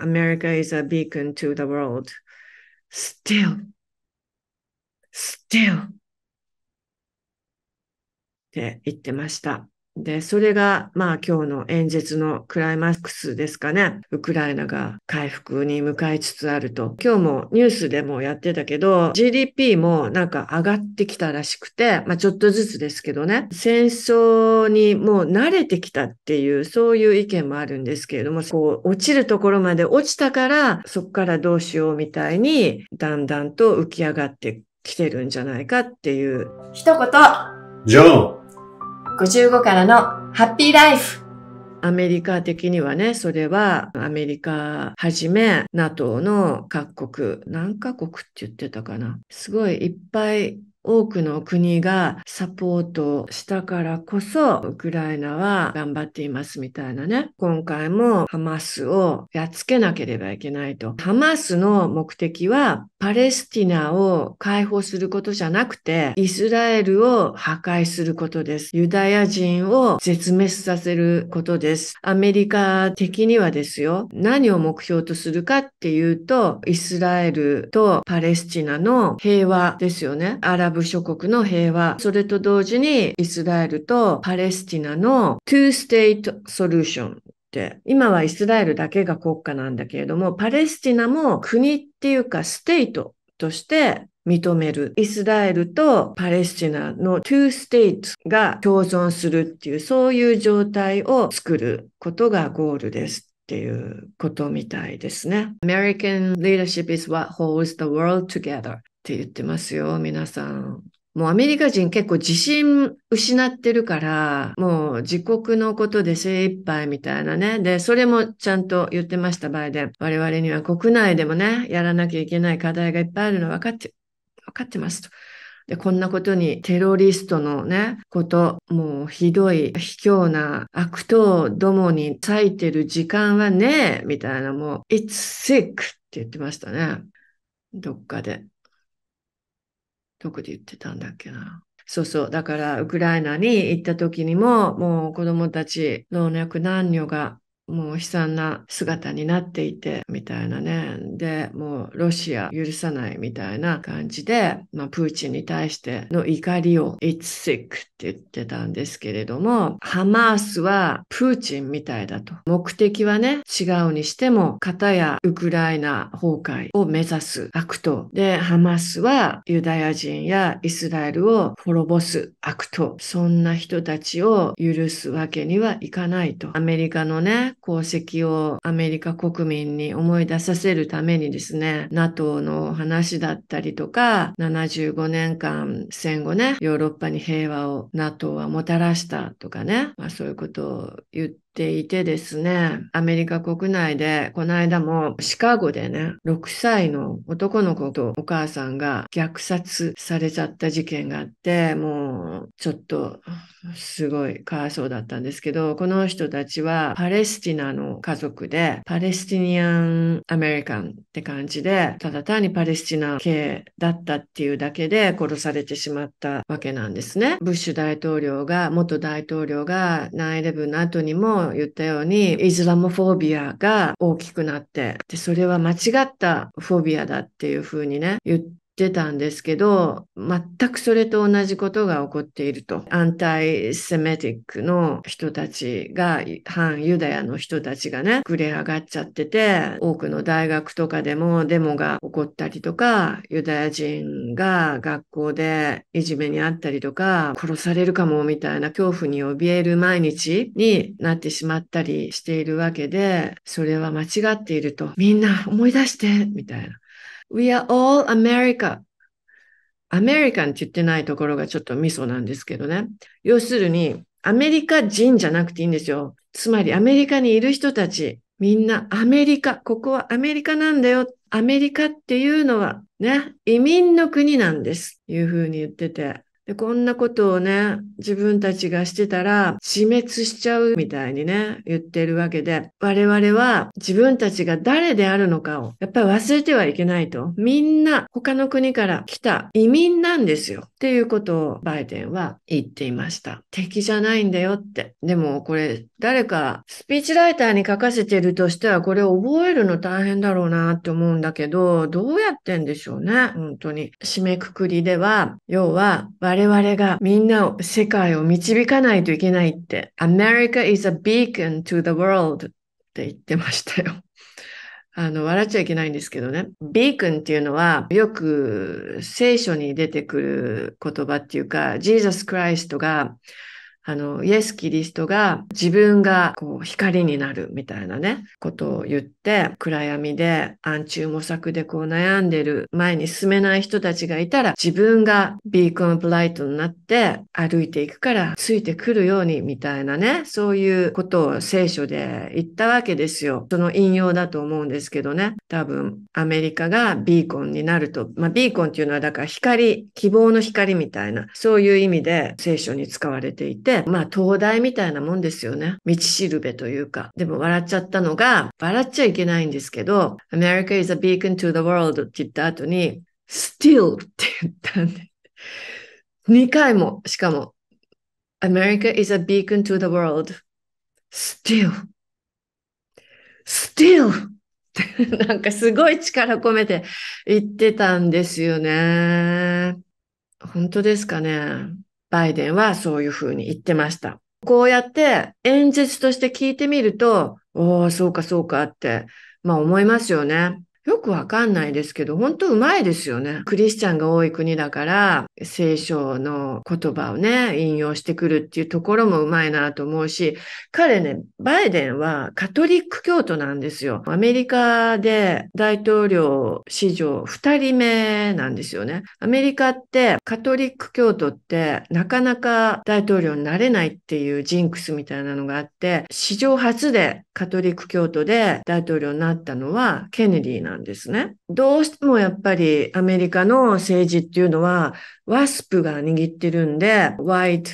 America is a beacon to the world. Still, still、って言ってました。で、それが、まあ今日の演説のクライマックスですかね。ウクライナが回復に向かいつつあると。今日もニュースでもやってたけど、GDP もなんか上がってきたらしくて、まあちょっとずつですけどね、戦争にもう慣れてきたっていう、そういう意見もあるんですけれども、こう落ちるところまで落ちたから、そこからどうしようみたいに、だんだんと浮き上がってきてるんじゃないかっていう。一言。ジョン55からのハッピーライフアメリカ的にはね、それはアメリカはじめ NATO の各国、何カ国って言ってたかな。すごいいっぱい多くの国がサポートしたからこそ、ウクライナは頑張っていますみたいなね。今回もハマスをやっつけなければいけないと。ハマスの目的は、パレスティナを解放することじゃなくて、イスラエルを破壊することです。ユダヤ人を絶滅させることです。アメリカ的にはですよ、何を目標とするかっていうと、イスラエルとパレスチナの平和ですよね。アララブ諸国の平和、それと同時にイスラエルとパレスティナの2ステ s トソリューション t i 今はイスラエルだけが国家なんだけれども、パレスティナも国っていうかステートとして認める。イスラエルとパレスチナの2ステ s トが共存するっていう、そういう状態を作ることがゴールです。っていうことみたいですね。American leadership is what holds the world together. って言ってますよ、皆さん。もうアメリカ人結構自信失ってるから、もう自国のことで精一杯みたいなね。で、それもちゃんと言ってました、バイデン。我々には国内でもね、やらなきゃいけない課題がいっぱいあるの分かって、分かってますと。で、こんなことにテロリストのね、こと、もうひどい、卑怯な悪党どもに咲いてる時間はねえ、みたいなもう、it's sick って言ってましたね。どっかで。どこで言ってたんだっけな。そうそう。だから、ウクライナに行った時にも、もう子供たち、老若男女がもう悲惨な姿になっていて、みたいなね。で、もうロシア許さないみたいな感じで、まあ、プーチンに対しての怒りを It's sick って言ってたんですけれども、ハマースはプーチンみたいだと。目的はね、違うにしても、片やウクライナ崩壊を目指す悪党。で、ハマスはユダヤ人やイスラエルを滅ぼす悪党。そんな人たちを許すわけにはいかないと。アメリカのね、功績をアメリカ国民に思い出させるためにですね、NATO の話だったりとか、75年間戦後ね、ヨーロッパに平和を NATO はもたらしたとかね、まあそういうことを言って、ていてですね、アメリカ国内で、この間もシカゴでね、6歳の男の子とお母さんが虐殺されちゃった事件があって、もうちょっとすごいかわいそうだったんですけど、この人たちはパレスティナの家族で、パレスティニアン・アメリカンって感じで、ただ単にパレスティナ系だったっていうだけで殺されてしまったわけなんですね。ブッシュ大統領が、元大統領が9-11の後にも言ったように、イスラムフォービアが大きくなって、で、それは間違ったフォービアだっていうふうにね、言っってたんですけど、全くそれと同じことが起こっていると。アンタイセメティックの人たちが、反ユダヤの人たちがね、膨れ上がっちゃってて、多くの大学とかでもデモが起こったりとか、ユダヤ人が学校でいじめにあったりとか、殺されるかもみたいな恐怖に怯える毎日になってしまったりしているわけで、それは間違っていると。みんな思い出してみたいな。We are all America. アメリカンって言ってないところがちょっとミソなんですけどね。要するに、アメリカ人じゃなくていいんですよ。つまり、アメリカにいる人たち、みんなアメリカ、ここはアメリカなんだよ。アメリカっていうのはね、移民の国なんです。いうふうに言ってて。でこんなことをね、自分たちがしてたら死滅しちゃうみたいにね、言ってるわけで、我々は自分たちが誰であるのかを、やっぱり忘れてはいけないと。みんな他の国から来た移民なんですよ。っていうことをバイデンは言っていました。敵じゃないんだよって。でもこれ誰かスピーチライターに書かせてるとしたら、これを覚えるの大変だろうなって思うんだけど、どうやってんでしょうね、本当に。締めくくりでは、要は我々がみんなを、世界を導かないといけないって、America is a beacon to the world って言ってましたよ。あの、笑っちゃいけないんですけどね。ビークンっていうのは、よく聖書に出てくる言葉っていうか、ジーザス・クライストが、あの、イエス・キリストが自分がこう光になるみたいなね、ことを言っって暗闇で暗中模索でこう悩んでる前に進めない人たちがいたら自分がビーコンプライトになって歩いていくからついてくるようにみたいなね、そういうことを聖書で言ったわけですよ。その引用だと思うんですけどね。多分アメリカがビーコンになると、まあビーコンっていうのはだから光、希望の光みたいな、そういう意味で聖書に使われていて、まあ灯台みたいなもんですよね。道しるべというか。でも笑っちゃったのが、笑っちゃいいけないんですけど、America is a beacon to the world って言った後に、still って言ったんで、2回も、しかも、America is a beacon to the world, still, still なんかすごい力込めて言ってたんですよね。本当ですかね。バイデンはそういうふうに言ってました。こうやって演説として聞いてみると、おお、そうかそうかって、まあ思いますよね。よくわかんないですけど、本当うまいですよね。クリスチャンが多い国だから、聖書の言葉をね、引用してくるっていうところもうまいなと思うし、彼ね、バイデンはカトリック教徒なんですよ。アメリカで大統領史上二人目なんですよね。アメリカってカトリック教徒ってなかなか大統領になれないっていうジンクスみたいなのがあって、史上初でカトリック教徒で大統領になったのはケネディなんですなんですね。どうしてもやっぱりアメリカの政治っていうのは、ワスプが握ってるんで、ワイト、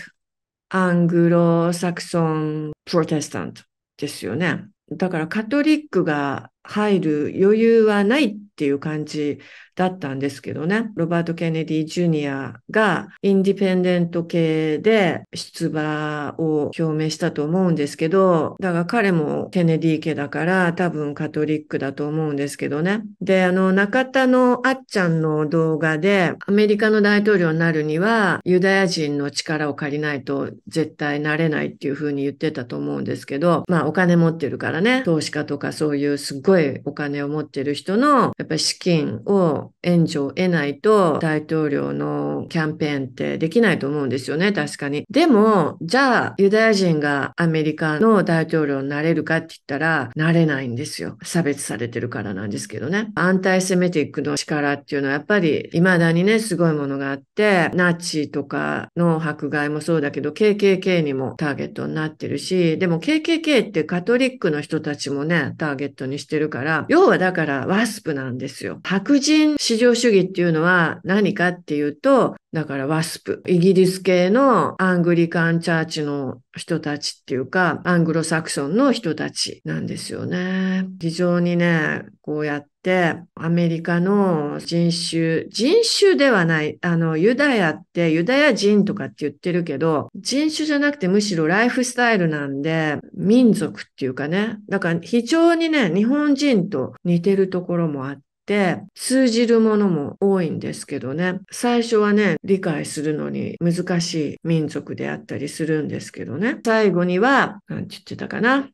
アングロ、サクソン、プロテスタントですよね。だからカトリックが入る余裕はないっていう感じだったんですけどね。ロバート・ケネディ・ジュニアがインディペンデント系で出馬を表明したと思うんですけど、だが彼もケネディ家だから多分カトリックだと思うんですけどね。で、あの、中田のあっちゃんの動画でアメリカの大統領になるにはユダヤ人の力を借りないと絶対なれないっていうふうに言ってたと思うんですけど、まあお金持ってるからね、投資家とかそういうすっごいいお金を持ってる人の、やっぱり資金を援助を得ないと、大統領のキャンペーンってできないと思うんですよね、確かに。でも、じゃあ、ユダヤ人がアメリカの大統領になれるかって言ったら、なれないんですよ。差別されてるからなんですけどね。アンタイセメティックの力っていうのは、やっぱり、未だにね、すごいものがあって、ナチとかの迫害もそうだけど、KKK にもターゲットになってるし、でも KKK ってカトリックの人たちもね、ターゲットにしてるるから、要はだからワスプなんですよ。白人至上主義っていうのは何かっていうと、だからワスプ。イギリス系のアングリカンチャーチの人たちっていうか、アングロサクソンの人たちなんですよね。非常にね、こうやってアメリカの人種、人種ではない、あの、ユダヤって、ユダヤ人とかって言ってるけど、人種じゃなくてむしろライフスタイルなんで、民族っていうかね、だから非常にね、日本人と似てるところもあっって通じるものも多いんですけどね。最初はね、理解するのに難しい民族であったりするんですけどね。最後には、何ちて言ってたかな。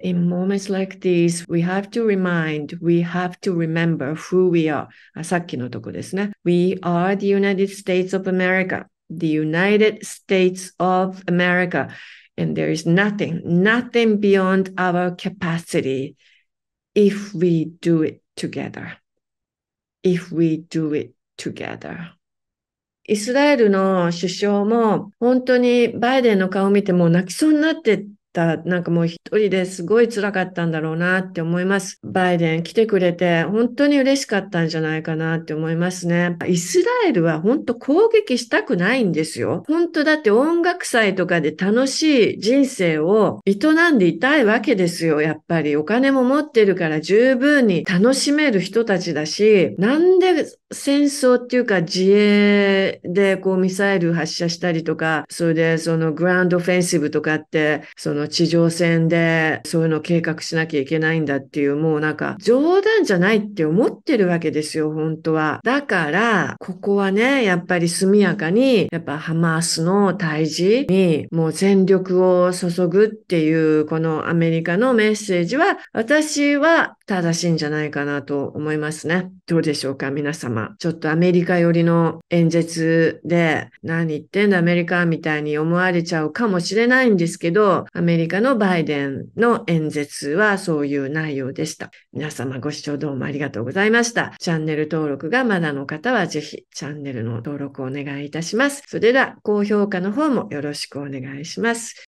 In moments like these, we have to remind, we have to remember who we are. さっきのとこですね。We are the United States of America. The United States of America. And there is nothing, nothing beyond our capacity if we do it together if we do it together. イスラエルの首相も本当にバイデンの顔を見ても泣きそうになってた。なんかもう一人ですごい辛かったんだろうなって思います。バイデン来てくれて本当に嬉しかったんじゃないかなって思いますね。イスラエルは本当攻撃したくないんですよ。本当だって音楽祭とかで楽しい人生を営んでいたいわけですよ。やっぱりお金も持ってるから十分に楽しめる人たちだし、なんで戦争っていうか自衛でこうミサイル発射したりとか、それでそのグランドオフェンシブとかって、その地上戦でそういうのを計画しなきゃいけないんだっていう、もうなんか冗談じゃないって思ってるわけですよ、本当は。だから、ここはね、やっぱり速やかに、やっぱハマースの退治にもう全力を注ぐっていう、このアメリカのメッセージは、私は正しいんじゃないかなと思いますね。どうでしょうか、皆様。ちょっとアメリカ寄りの演説で、何言ってんだアメリカみたいに思われちゃうかもしれないんですけど、アメリカのバイデンの演説はそういう内容でした。皆様ご視聴どうもありがとうございました。チャンネル登録がまだの方はぜひチャンネルの登録をお願いいたします。それでは高評価の方もよろしくお願いします。